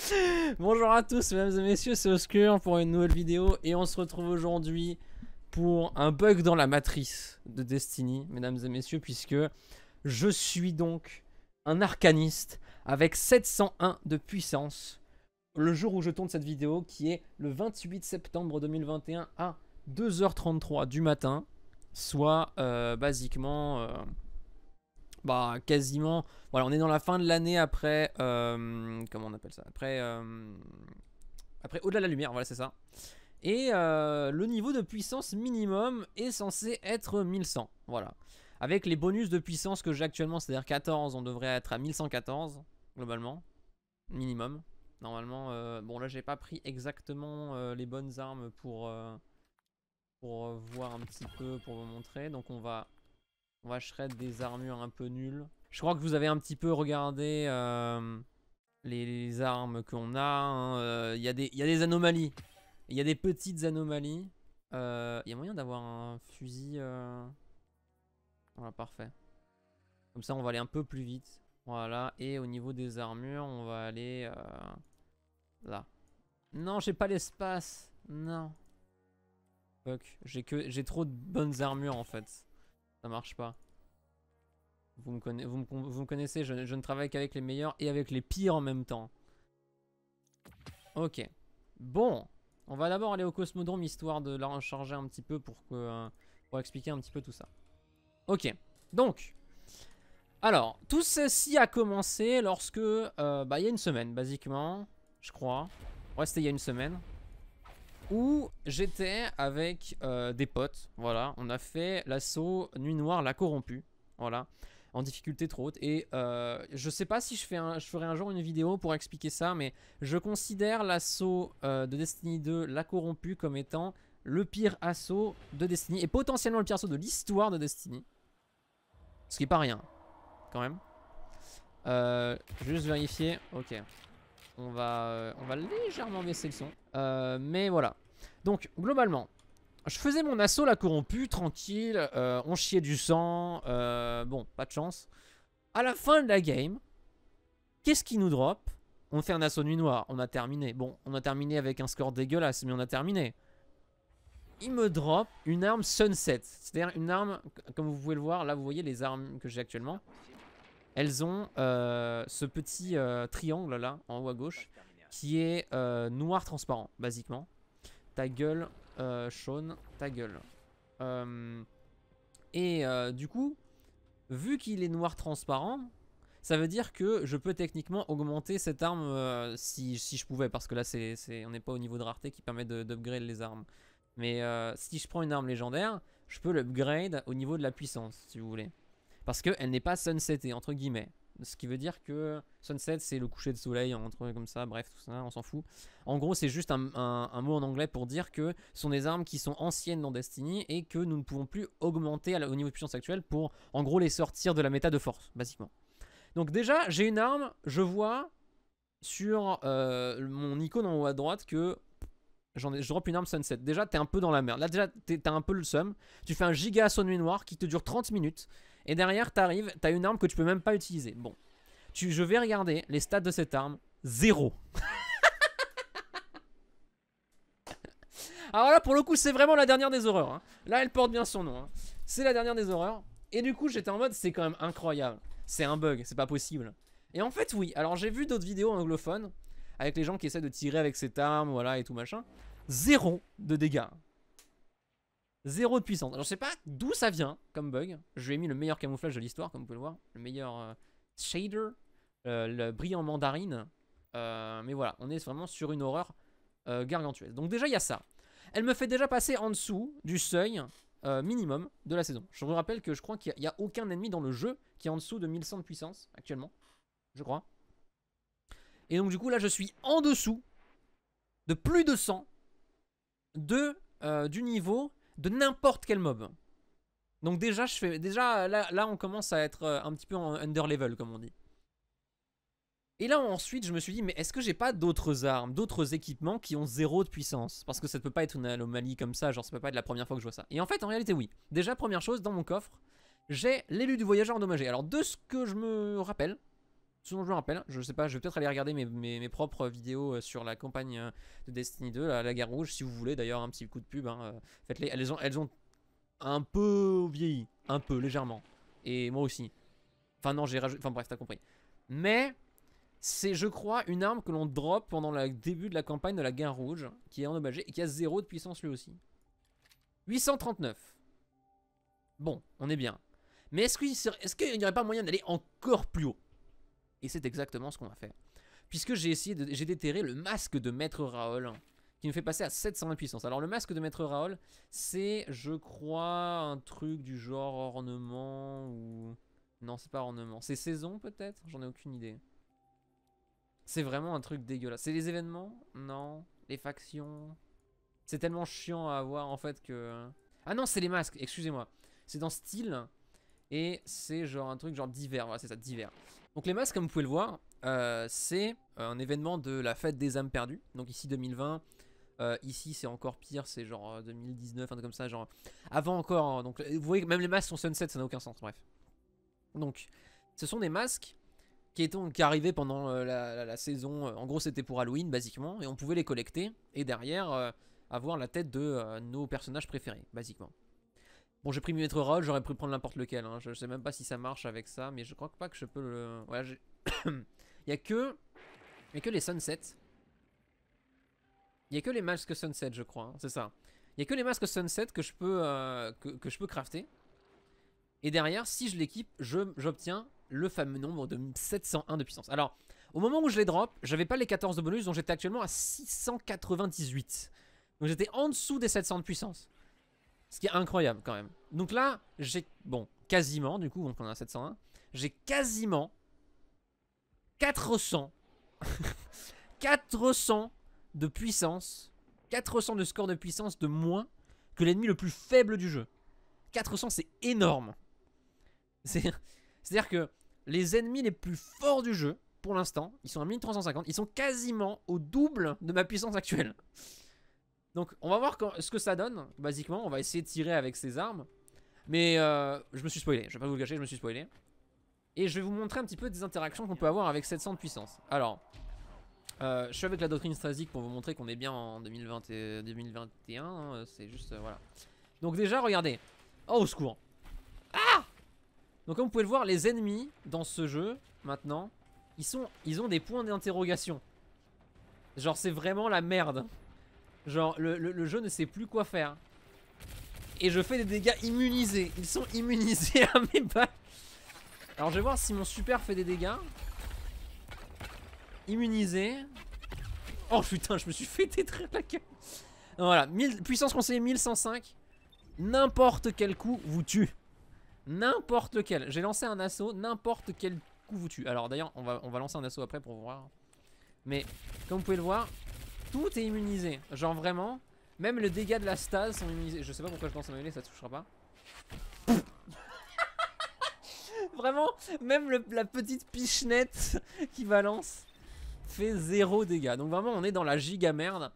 Bonjour à tous, mesdames et messieurs, c'est Oscur pour une nouvelle vidéo et on se retrouve aujourd'hui pour un bug dans la matrice de Destiny, mesdames et messieurs, puisque je suis donc un arcaniste avec 701 de puissance le jour où je tourne cette vidéo qui est le 28 septembre 2021 à 2h33 du matin, soit euh, basiquement... Euh, bah, quasiment. Voilà, on est dans la fin de l'année après. Euh, comment on appelle ça Après. Euh, après Au-delà de la lumière, voilà, c'est ça. Et euh, le niveau de puissance minimum est censé être 1100. Voilà. Avec les bonus de puissance que j'ai actuellement, c'est-à-dire 14, on devrait être à 1114, globalement. Minimum. Normalement, bon là j'ai pas pris exactement les bonnes armes pour, pour voir un petit peu, pour vous montrer. Donc on va on va shred des armures un peu nulles. Je crois que vous avez un petit peu regardé euh, les, armes qu'on a. Il hein. euh, y, a des anomalies. Il y a des petites anomalies. Il euh, y a moyen d'avoir un fusil... Voilà, parfait. Comme ça, on va aller un peu plus vite. Voilà, et au niveau des armures, on va aller... Là. Non, j'ai pas l'espace. Non. Fuck, j'ai trop de bonnes armures en fait. Ça marche pas. Vous me, vous connaissez, je, ne travaille qu'avec les meilleurs et avec les pires en même temps. Ok. Bon. On va d'abord aller au Cosmodrome, histoire de la recharger un petit peu pour, que, euh, pour expliquer un petit peu tout ça. Ok. Donc, alors, tout ceci a commencé lorsque, euh, bah, il y a une semaine, basiquement, je crois. Ouais, c'était il y a une semaine où j'étais avec euh, des potes. Voilà, on a fait l'assaut Nuit Noire, la corrompue. Voilà, en difficulté trop haute. Et euh, je sais pas si je, fais un, je ferai un jour une vidéo pour expliquer ça, mais je considère l'assaut euh, de Destiny 2, la corrompue, comme étant le pire assaut de Destiny et potentiellement le pire assaut de l'histoire de Destiny. Ce qui est pas rien, quand même. juste vérifier. Ok on va, euh, on va légèrement baisser le son. Euh, mais voilà. Donc, globalement, je faisais mon assaut la corrompue, tranquille. Euh, on chiait du sang. bon, pas de chance. À la fin de la game, qu'est-ce qui nous drop On fait un assaut nuit noire. On a terminé. Bon, on a terminé avec un score dégueulasse, mais on a terminé. Il me drop une arme sunset. C'est-à-dire une arme, comme vous pouvez le voir, là vous voyez les armes que j'ai actuellement elles ont euh, ce petit euh, triangle là, en haut à gauche, qui est euh, noir transparent, basiquement. Ta gueule, Sean, ta gueule. et du coup, vu qu'il est noir transparent, ça veut dire que je peux techniquement augmenter cette arme si, je pouvais, parce que là, c'est, on n'est pas au niveau de rareté qui permet d'upgrade les armes. Mais si je prends une arme légendaire, je peux l'upgrade au niveau de la puissance, si vous voulez parce qu'elle n'est pas sunsetée, entre guillemets. Ce qui veut dire que sunset, c'est le coucher de soleil, entre comme ça, bref, tout ça, on s'en fout. En gros, c'est juste un, mot en anglais pour dire que ce sont des armes qui sont anciennes dans Destiny et que nous ne pouvons plus augmenter au niveau de puissance actuelle pour, en gros, les sortir de la méta de force, basiquement. Donc déjà, j'ai une arme, je vois sur euh, mon icône en haut à droite que ai, je drop une arme sunset. Déjà, t'es un peu dans la merde. Là, déjà, t'as un peu le sum. Tu fais un giga saune noir qui te dure 30 minutes. Et derrière, t'arrives, t'as une arme que tu peux même pas utiliser. Bon, je vais regarder les stats de cette arme. Zéro. Alors là, pour le coup, c'est vraiment la dernière des horreurs. Hein. Là, elle porte bien son nom. Hein. C'est la dernière des horreurs. Et du coup, j'étais en mode, c'est quand même incroyable. C'est un bug, c'est pas possible. Et en fait, oui. Alors, j'ai vu d'autres vidéos anglophones avec les gens qui essaient de tirer avec cette arme, voilà, et tout machin. Zéro de dégâts. Zéro de puissance. Alors je sais pas d'où ça vient comme bug. Je lui ai mis le meilleur camouflage de l'histoire, comme vous pouvez le voir. Le meilleur euh, shader, euh, le brillant mandarine. Euh, mais voilà, on est vraiment sur une horreur gargantuesque. Donc déjà, il y a ça. Elle me fait déjà passer en dessous du seuil minimum de la saison. Je vous rappelle que je crois qu'il n'y a, aucun ennemi dans le jeu qui est en dessous de 1100 de puissance actuellement. Je crois. Et donc du coup, là, je suis en dessous de plus de 100 de, du niveau de n'importe quel mob. Donc déjà, je fais, déjà là, là, on commence à être euh, un petit peu en under level, comme on dit. Et là, ensuite, je me suis dit, mais est-ce que j'ai pas d'autres armes, d'autres équipements qui ont zéro de puissance Parce que ça ne peut pas être une anomalie comme ça, genre ça peut pas être la première fois que je vois ça. Et en fait, en réalité, oui. Déjà, première chose, dans mon coffre, j'ai l'élu du voyageur endommagé. Alors, de ce que je me rappelle, ce je me rappelle, je sais pas, je vais peut-être aller regarder mes, propres vidéos euh, sur la campagne euh, de Destiny 2, la, guerre rouge, si vous voulez d'ailleurs, un petit coup de pub, hein, euh, faites-les, elles ont, elles ont un peu vieilli, un peu, légèrement, et moi aussi. Enfin non, j'ai rajouté, enfin bref, t'as compris. Mais, c'est je crois une arme que l'on drop pendant le début de la campagne de la guerre rouge, qui est endommagée, et qui a zéro de puissance lui aussi. 839. Bon, on est bien. Mais est-ce qu'il n'y aurait pas moyen d'aller encore plus haut et c'est exactement ce qu'on a fait. Puisque j'ai essayé j'ai déterré le masque de Maître Raoul, qui nous fait passer à 720 puissance. Alors le masque de Maître Raoul, c'est, je crois, un truc du genre ornement ou... Non, c'est pas ornement. C'est saison peut-être J'en ai aucune idée. C'est vraiment un truc dégueulasse. C'est les événements Non. Les factions C'est tellement chiant à avoir en fait que... Ah non, c'est les masques, excusez-moi. C'est dans style, et c'est genre un truc genre divers voilà, c'est ça, d'hiver. Donc les masques, comme vous pouvez le voir, euh, c'est euh, un événement de la fête des âmes perdues. Donc ici 2020, euh, ici c'est encore pire, c'est genre 2019, un truc comme ça, genre avant encore. Hein. donc vous voyez, que même les masques sont sunset, ça n'a aucun sens, bref. Donc ce sont des masques qui, étaient, arrivaient pendant la, saison, en gros c'était pour Halloween basiquement, et on pouvait les collecter, et derrière avoir la tête de nos personnages préférés, basiquement. Bon, j'ai pris Metro Roll, j'aurais pu prendre n'importe lequel. Hein. Je, sais même pas si ça marche avec ça, mais je crois pas que je peux le. Voilà, Il y a que. Il a que les sunsets. Il y a que les masques sunset, je crois. Hein, c'est ça. Il y a que les masques sunset que je peux, euh, que, que, je peux crafter. Et derrière, si je l'équipe, j'obtiens le fameux nombre de 701 de puissance. Alors, au moment où je les drop, j'avais pas les 14 de bonus, donc j'étais actuellement à 698. Donc j'étais en dessous des 700 de puissance. Ce qui est incroyable quand même. Donc là, j'ai, bon, quasiment, du coup, donc on à 701. J'ai quasiment 400. 400 de puissance. 400 de score de puissance de moins que l'ennemi le plus faible du jeu. 400, c'est énorme. C'est-à-dire que les ennemis les plus forts du jeu, pour l'instant, ils sont à 1350. Ils sont quasiment au double de ma puissance actuelle. Donc on va voir ce que ça donne, basiquement. On va essayer de tirer avec ses armes. Mais euh, je me suis spoilé, je vais pas vous le gâcher, je me suis spoilé. Et je vais vous montrer un petit peu des interactions qu'on peut avoir avec 700 de puissance. Alors, euh, je suis avec la doctrine strasique pour vous montrer qu'on est bien en 2020 et 2021. Hein, c'est juste, euh, voilà. Donc déjà, regardez. Oh, au secours. Ah Donc comme vous pouvez le voir, les ennemis dans ce jeu, maintenant, ils, sont, ils ont des points d'interrogation. Genre, c'est vraiment la merde. Genre, le, jeu ne sait plus quoi faire. Et je fais des dégâts immunisés. Ils sont immunisés à mes balles. Alors, je vais voir si mon super fait des dégâts. Immunisé. Oh putain, je me suis fait détruire la gueule. Voilà, 1000, puissance conseillée 1105. N'importe quel coup vous tue. N'importe lequel. J'ai lancé un assaut, n'importe quel coup vous tue. Alors d'ailleurs, on va, on va lancer un assaut après pour voir. Mais comme vous pouvez le voir, tout est immunisé. Genre vraiment. Même le dégâts de la stase sont immunisés. Je sais pas pourquoi je pense à mêler, ça touchera pas. vraiment, même la petite pichenette qui balance fait zéro dégâts. Donc vraiment, on est dans la giga merde.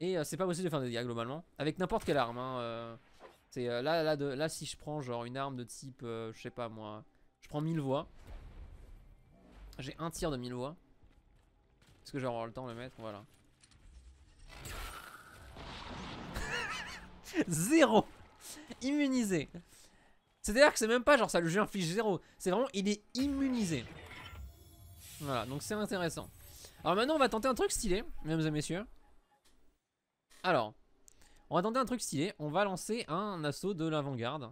Et euh, c'est pas possible de faire des dégâts globalement. Avec n'importe quelle arme. Hein, euh, euh, là, là, là, si je prends genre une arme de type, je sais pas moi, je prends mille voix. J'ai un tir de 1000 voix. Est-ce que j'aurai le temps de le mettre Voilà. Zéro Immunisé C'est-à-dire que c'est même pas genre ça le jeu inflige zéro. C'est vraiment, il est immunisé. Voilà, donc c'est intéressant. Alors maintenant, on va tenter un truc stylé, mesdames et messieurs. Alors, on va tenter un truc stylé. On va lancer un assaut de l'avant-garde.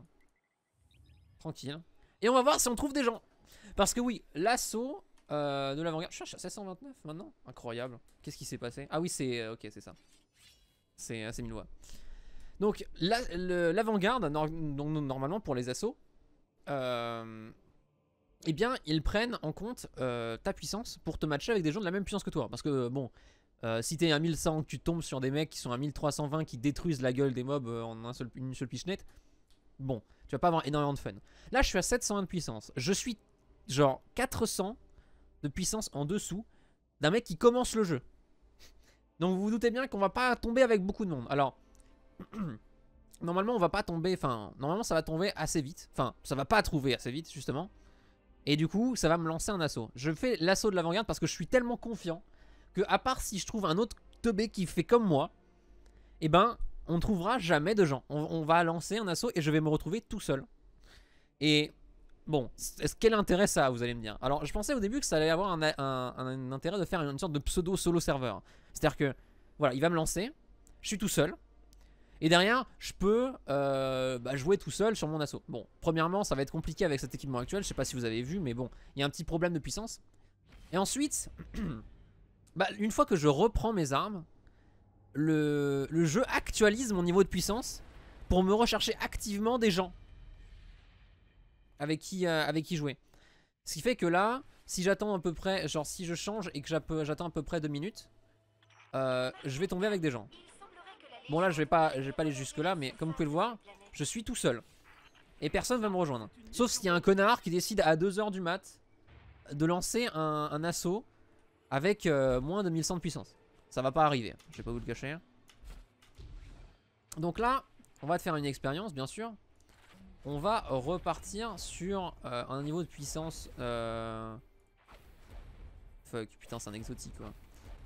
Tranquille. Et on va voir si on trouve des gens. Parce que oui, l'assaut euh, de l'avant-garde. Je à maintenant. Incroyable. Qu'est-ce qui s'est passé Ah oui, c'est. Euh, ok, c'est ça. C'est 1000 euh, voix donc l'avant-garde, normalement pour les assauts, euh, eh bien ils prennent en compte euh, ta puissance pour te matcher avec des gens de la même puissance que toi. Parce que bon, euh, si t'es à 1100, tu tombes sur des mecs qui sont à 1320 qui détruisent la gueule des mobs en un seul, une seule pichenette, bon, tu vas pas avoir énormément de fun. Là je suis à 720 de puissance, je suis genre 400 de puissance en dessous d'un mec qui commence le jeu. Donc vous vous doutez bien qu'on va pas tomber avec beaucoup de monde. Alors, normalement on va pas tomber, enfin normalement ça va tomber assez vite, enfin ça va pas trouver assez vite justement, et du coup ça va me lancer un assaut. Je fais l'assaut de l'avant-garde parce que je suis tellement confiant que à part si je trouve un autre teubé qui fait comme moi, eh ben on trouvera jamais de gens. On, va lancer un assaut et je vais me retrouver tout seul. Et bon, est-ce quel intérêt ça vous allez me dire Alors je pensais au début que ça allait avoir un intérêt de faire une sorte de pseudo solo serveur. C'est-à-dire que voilà, il va me lancer, je suis tout seul, et derrière, je peux euh, bah, jouer tout seul sur mon assaut. Bon, premièrement, ça va être compliqué avec cet équipement actuel. Je sais pas si vous avez vu, mais bon, il y a un petit problème de puissance. Et ensuite, bah, une fois que je reprends mes armes, le, jeu actualise mon niveau de puissance pour me rechercher activement des gens euh, avec qui, jouer. Ce qui fait que là, si j'attends à peu près, genre si je change et que j'attends à peu près 2 minutes, euh, je vais tomber avec des gens. Bon là je vais pas, je pas aller jusque là mais comme vous pouvez le voir je suis tout seul et personne va me rejoindre. Sauf s'il y a un connard qui décide à 2h du mat de lancer un, assaut avec euh, moins de 1100 de puissance. Ça va pas arriver, hein. je vais pas vous le cacher. Donc là, on va te faire une expérience bien sûr. On va repartir sur euh, un niveau de puissance... Euh... Fuck, putain c'est un exotique quoi.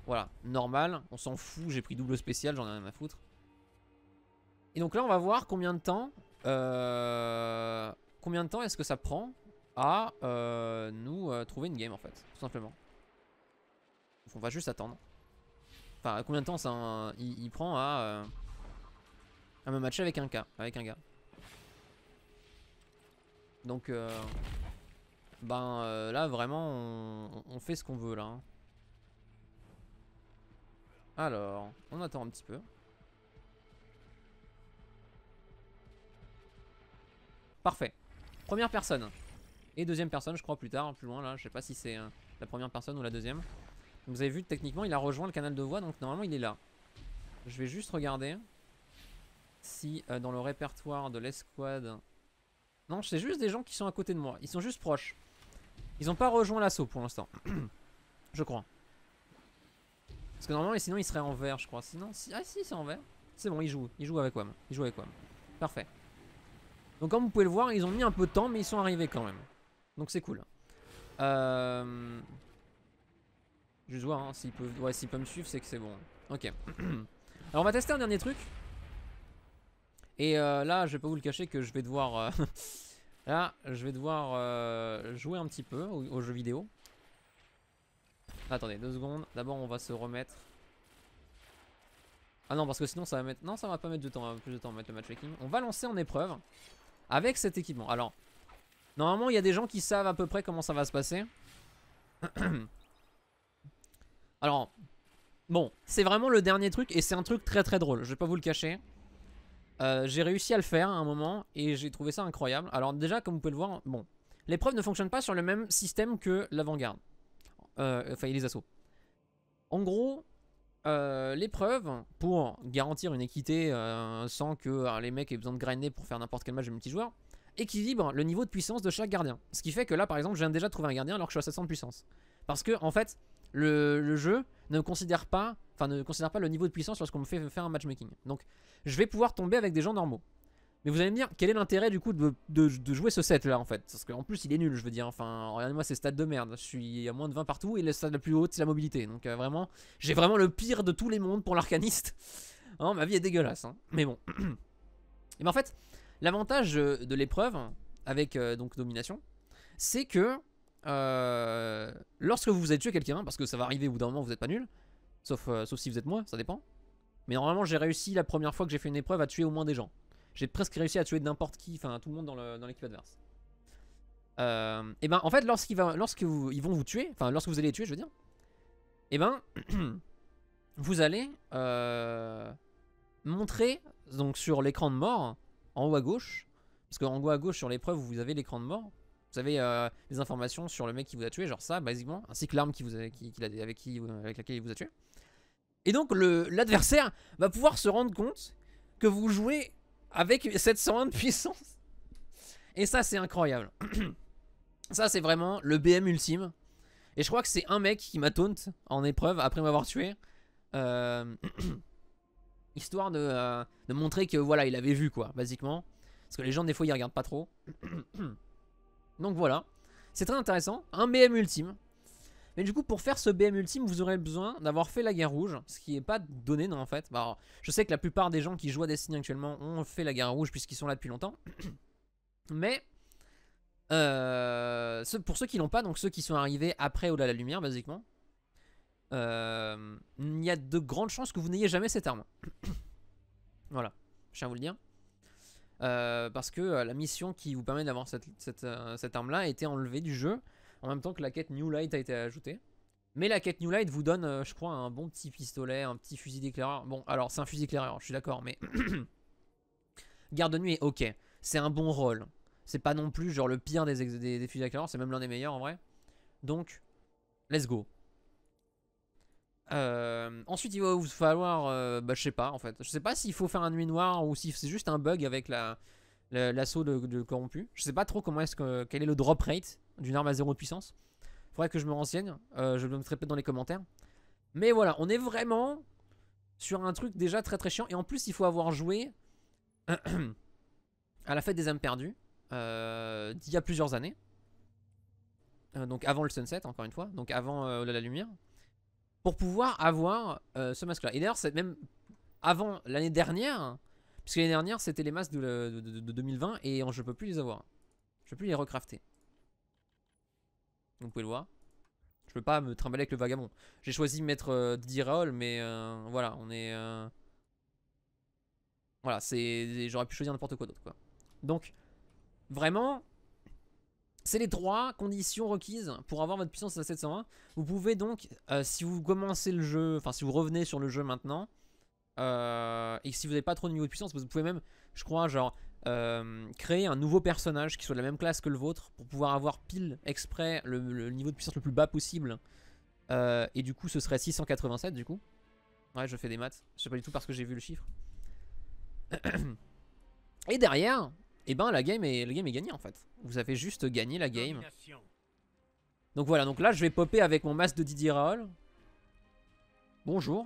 Voilà, normal, on s'en fout, j'ai pris double spécial, j'en ai rien à foutre donc là, on va voir combien de temps... Euh, combien de temps est-ce que ça prend à euh, nous euh, trouver une game, en fait, tout simplement. on va juste attendre. Enfin, combien de temps ça, il, prend à, me matcher avec un, cas, avec un gars. Donc, ben là, vraiment, on, fait ce qu'on veut, là. Hein. Alors, on attend un petit peu. Parfait. Première personne. Et deuxième personne, je crois, plus tard, plus loin, là. Je sais pas si c'est euh, la première personne ou la deuxième. vous avez vu, techniquement, il a rejoint le canal de voix, donc normalement, il est là. Je vais juste regarder si euh, dans le répertoire de l'escouade... Non, c'est juste des gens qui sont à côté de moi. Ils sont juste proches. Ils n'ont pas rejoint l'assaut pour l'instant. je crois. Parce que normalement, sinon, il serait en vert, je crois. Sinon, si... Ah si, c'est en vert. C'est bon, il joue. Il joue avec WAM. Il joue avec WAM. Parfait. Donc comme vous pouvez le voir, ils ont mis un peu de temps, mais ils sont arrivés quand même. Donc c'est cool. Euh... Juste voir hein, s'ils peuvent... Ouais, me suivre, c'est que c'est bon. Ok. Alors on va tester un dernier truc. Et euh, là, je vais pas vous le cacher que je vais devoir... Euh, là, je vais devoir euh, jouer un petit peu au vidéo. Attendez, deux secondes. D'abord, on va se remettre... Ah non, parce que sinon ça va mettre... Non, ça va pas mettre de temps, hein, plus de temps à mettre le matchmaking. On va lancer en épreuve. Avec cet équipement. Alors, normalement, il y a des gens qui savent à peu près comment ça va se passer. Alors, bon, c'est vraiment le dernier truc et c'est un truc très très drôle, je vais pas vous le cacher. Euh, j'ai réussi à le faire à un moment et j'ai trouvé ça incroyable. Alors déjà, comme vous pouvez le voir, bon, l'épreuve ne fonctionne pas sur le même système que l'avant-garde. Euh, enfin, les assauts. En gros, euh, l'épreuve pour garantir une équité euh, sans que euh, les mecs aient besoin de grainer pour faire n'importe quel match de multijoueur équilibre le niveau de puissance de chaque gardien. Ce qui fait que là, par exemple, je viens déjà de trouver un gardien alors que je suis à 700 de puissance. Parce que, en fait, le, jeu ne considère pas ne considère pas le niveau de puissance lorsqu'on me fait faire un matchmaking. Donc, je vais pouvoir tomber avec des gens normaux. Mais vous allez me dire, quel est l'intérêt du coup de, jouer ce set là en fait Parce qu'en plus il est nul, je veux dire. Enfin, regardez-moi ces stades de merde. Je suis à moins de 20 partout et la stade la plus haute c'est la mobilité. Donc euh, vraiment, j'ai vraiment le pire de tous les mondes pour l'arcaniste. Hein, ma vie est dégueulasse. Hein. Mais bon. et ben, en fait, l'avantage euh, de l'épreuve avec euh, donc domination, c'est que lorsque vous êtes tué quelqu'un, parce que ça va arriver au bout d'un moment, vous n'êtes pas nul. Sauf, sauf si vous êtes moi, ça dépend. Mais normalement j'ai réussi la première fois que j'ai fait une épreuve à tuer au moins des gens j'ai presque réussi à tuer n'importe qui, enfin tout le monde dans l'équipe adverse. Euh, et ben en fait lorsqu'ils lorsque ils vont vous tuer, enfin lorsque vous allez les tuer je veux dire, et ben vous allez euh, montrer donc sur l'écran de mort en haut à gauche, parce qu'en haut à gauche sur l'épreuve vous avez l'écran de mort, vous avez euh, les informations sur le mec qui vous a tué, genre ça basiquement, ainsi que l'arme qui avec, avec laquelle il vous a tué. Et donc l'adversaire va pouvoir se rendre compte que vous jouez avec 701 de puissance. Et ça, c'est incroyable. ça, c'est vraiment le BM ultime. Et je crois que c'est un mec qui m'a taunt en épreuve après m'avoir tué. Euh, histoire euh, de, montrer que voilà, il avait vu quoi, basiquement. Parce que les gens, des fois, ils regardent pas trop. Donc voilà. C'est très intéressant. Un BM ultime. Mais du coup, pour faire ce BM ultime, vous aurez besoin d'avoir fait la guerre rouge, ce qui n'est pas donné non, en fait. Bah, je sais que la plupart des gens qui jouent à Destiny actuellement ont fait la guerre rouge puisqu'ils sont là depuis longtemps. Mais euh, pour ceux qui l'ont pas, donc ceux qui sont arrivés après Au-delà de la lumière, basiquement, euh, il y a de grandes chances que vous n'ayez jamais cette arme. voilà, je tiens à vous le dire. Euh, parce que la mission qui vous permet d'avoir cette arme-là a été enlevée du jeu en même temps que la quête New Light a été ajoutée. Mais la quête New Light vous donne, euh, je crois, un bon petit pistolet, un petit fusil d'éclaireur. Bon, alors c'est un fusil d'éclaireur, je suis d'accord, mais... Garde de nuit, ok, c'est un bon rôle. C'est pas non plus genre le pire des, fusils d'éclaireur, c'est même l'un des meilleurs en vrai. Donc, let's go. Euh, ensuite, il va vous falloir, euh, bah, je sais pas en fait. Je sais pas s'il faut faire un nuit noire ou si c'est juste un bug avec la, l'assaut de, corrompu. Je sais pas trop comment est-ce que quel est le drop rate d'une arme à zéro puissance. Faudrait que je me renseigne. Euh, je le mettrai peut dans les commentaires. Mais voilà, on est vraiment sur un truc déjà très très chiant. Et en plus, il faut avoir joué à la fête des âmes perdues euh, d'il y a plusieurs années. Euh, donc avant le sunset, encore une fois. Donc avant euh, la, lumière. Pour pouvoir avoir ce masque-là. Et d'ailleurs, c'est même avant l'année dernière parce que l'année dernière, c'était les masques de, 2020 et je peux plus les avoir. Je peux plus les recrafter. Vous pouvez le voir. Je peux pas me trimballer avec le vagabond. J'ai choisi de mettre euh, mais euh, voilà, on est... Euh, voilà, c'est j'aurais pu choisir n'importe quoi d'autre, quoi. Donc, vraiment, c'est les trois conditions requises pour avoir votre puissance à 720. Vous pouvez donc, euh, si vous commencez le jeu, enfin si vous revenez sur le jeu maintenant, euh, et si vous n'avez pas trop de niveau de puissance, vous pouvez même, je crois, genre euh, créer un nouveau personnage qui soit de la même classe que le vôtre pour pouvoir avoir pile exprès le, niveau de puissance le plus bas possible. Euh, et du coup, ce serait 687 du coup. Ouais, je fais des maths. Je sais pas du tout parce que j'ai vu le chiffre. et derrière, et eh ben la game est, la game est gagnée en fait. Vous avez juste gagné la game. Donc voilà, donc là je vais popper avec mon masque de Didier Raoul. Bonjour.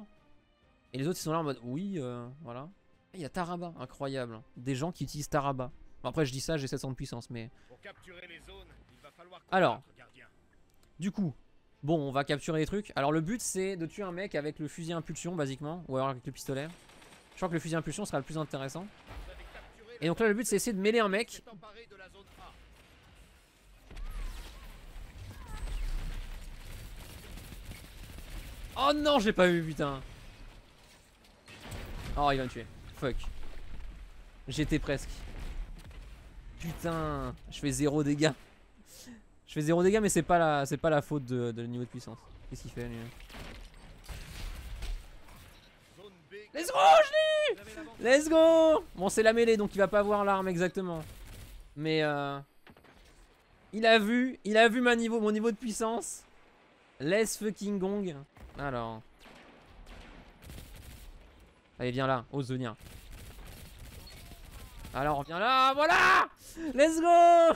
Et les autres, ils sont là en mode, oui, euh, voilà. Il y a Taraba, incroyable. Des gens qui utilisent Taraba. Bon, après, je dis ça, j'ai 700 de puissance, mais... Alors, du coup, bon, on va capturer les trucs. Alors, le but, c'est de tuer un mec avec le fusil impulsion, basiquement, ou alors avec le pistolet. Je crois que le fusil impulsion sera le plus intéressant. Et donc là, le but, c'est essayer de mêler un mec Oh non, j'ai pas eu, putain. Oh, il va me tuer. Fuck. J'étais presque. Putain, je fais zéro dégâts. Je fais zéro dégâts, mais c'est pas la, c'est pas la faute de, niveau de puissance. Qu'est-ce qu'il fait lui hein Let's go, je Let's go Bon, c'est la mêlée, donc il va pas voir l'arme exactement. Mais euh, il a vu, il a vu mon niveau de puissance. Let's fucking gong. Alors. Allez, viens là, ose venir. Alors, viens là, voilà Let's go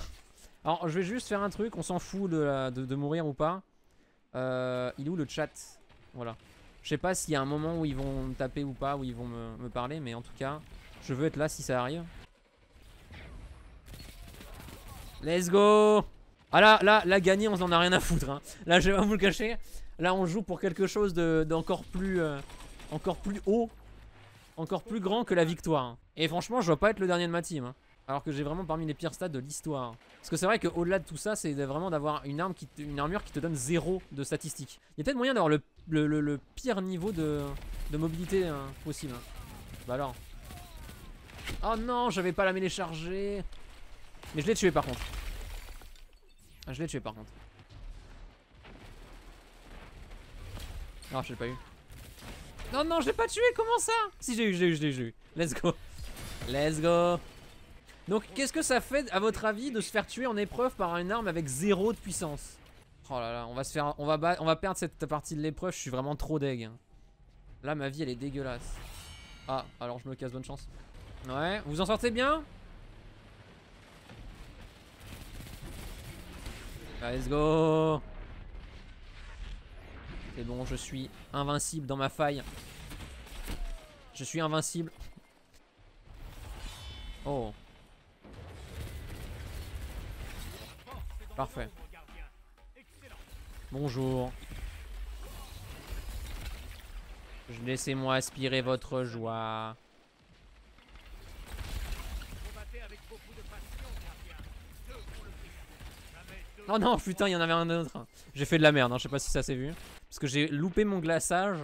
Alors, je vais juste faire un truc, on s'en fout de, mourir ou pas. Euh, il est où le chat Voilà. Je sais pas s'il y a un moment où ils vont me taper ou pas, où ils vont me, parler, mais en tout cas, je veux être là si ça arrive. Let's go Ah là, là, là, gagner, on en a rien à foutre. Hein. Là, je vais pas vous le cacher. Là, on joue pour quelque chose d'encore plus, euh, encore plus haut encore plus grand que la victoire. Hein. Et franchement, je dois pas être le dernier de ma team. Hein. Alors que j'ai vraiment parmi les pires stats de l'histoire. Parce que c'est vrai qu'au-delà de tout ça, c'est vraiment d'avoir une, arme qui une armure qui te donne zéro de statistiques. Il y a peut-être moyen d'avoir le, pire niveau de, mobilité hein, possible. Bah alors. Oh non, j'avais pas la mêlée chargée. Mais je l'ai tué par contre. Ah, je l'ai tué par contre. Ah, je l'ai pas eu. Non, non, je l'ai pas tué, comment ça Si, j'ai eu, j'ai eu, j'ai eu, j'ai eu. Let's go. Let's go. Donc, qu'est-ce que ça fait, à votre avis, de se faire tuer en épreuve par une arme avec zéro de puissance Oh là là, on va se faire, on va, on va perdre cette partie de l'épreuve, je suis vraiment trop deg. Hein. Là, ma vie, elle est dégueulasse. Ah, alors je me casse, bonne chance. Ouais, vous en sortez bien Let's go c'est bon, je suis invincible dans ma faille. Je suis invincible. Oh. Parfait. Bonjour. Laissez-moi aspirer votre joie. Oh non, putain, il y en avait un autre. J'ai fait de la merde, hein. je sais pas si ça s'est vu. Parce que j'ai loupé mon glaçage.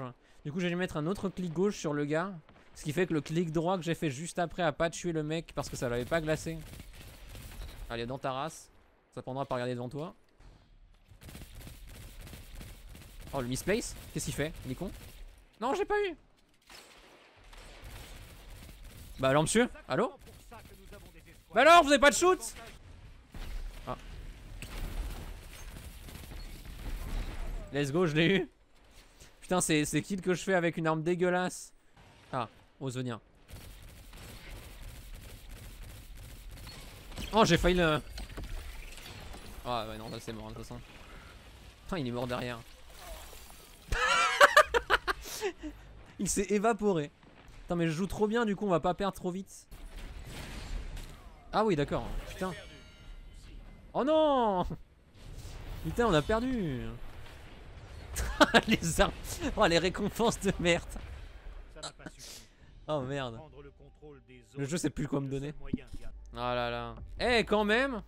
Du coup, j'ai dû mettre un autre clic gauche sur le gars. Ce qui fait que le clic droit que j'ai fait juste après a pas tué le mec parce que ça l'avait pas glacé. Allez, dans ta race. Ça prendra pas regarder devant toi. Oh, le misplace Qu'est-ce qu'il fait Il est con Non, j'ai pas eu Bah alors, monsieur Allô Bah alors, vous avez pas de shoot Let's go, je l'ai eu. Putain, c'est kill que je fais avec une arme dégueulasse. Ah, ozonia. Oh, j'ai failli le... Ah, bah non, Là c'est mort de toute façon. Putain, il est mort derrière. il s'est évaporé. Putain, mais je joue trop bien, du coup, on va pas perdre trop vite. Ah oui, d'accord. Putain. Oh non Putain, on a perdu les armes. Oh, les récompenses de merde. oh merde. Le, jeu sait plus quoi me donner. Oh là là. Eh, quand même.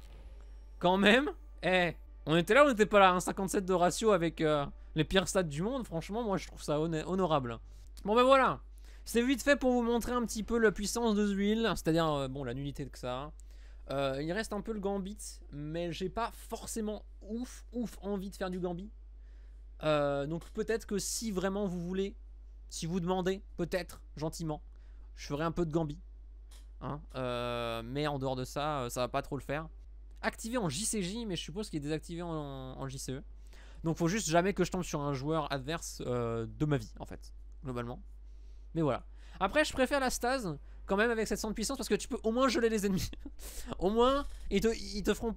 Quand même. Eh. On était là, on n'était pas là. Un hein. 57 de ratio avec euh, les pires stats du monde. Franchement, moi, je trouve ça honorable. Bon, ben voilà. C'est vite fait pour vous montrer un petit peu la puissance de Zuil. C'est-à-dire, euh, bon, la nullité de ça. Euh, il reste un peu le Gambit, mais j'ai pas forcément ouf, ouf envie de faire du Gambit. Euh, donc peut-être que si vraiment vous voulez, si vous demandez, peut-être, gentiment, je ferai un peu de Gambi. Hein, euh, mais en dehors de ça, euh, ça va pas trop le faire. Activé en JCJ, mais je suppose qu'il est désactivé en, JCE. Donc faut juste jamais que je tombe sur un joueur adverse de ma vie, en fait, globalement. Mais voilà. Après, je préfère la stase quand même avec cette de puissance parce que tu peux au moins geler les ennemis. au moins, ils te, ils te feront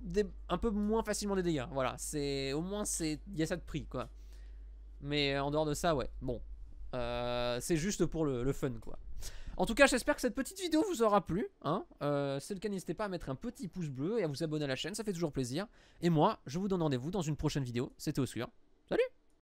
un peu moins facilement des dégâts. Voilà, c'est au moins il y a ça de prix, quoi. Mais euh, en dehors de ça, ouais, bon. Euh, c'est juste pour le, fun, quoi. En tout cas, j'espère que cette petite vidéo vous aura plu. Hein euh, c'est le cas, n'hésitez pas à mettre un petit pouce bleu et à vous abonner à la chaîne, ça fait toujours plaisir. Et moi, je vous donne rendez-vous dans une prochaine vidéo. C'était Oscur. Salut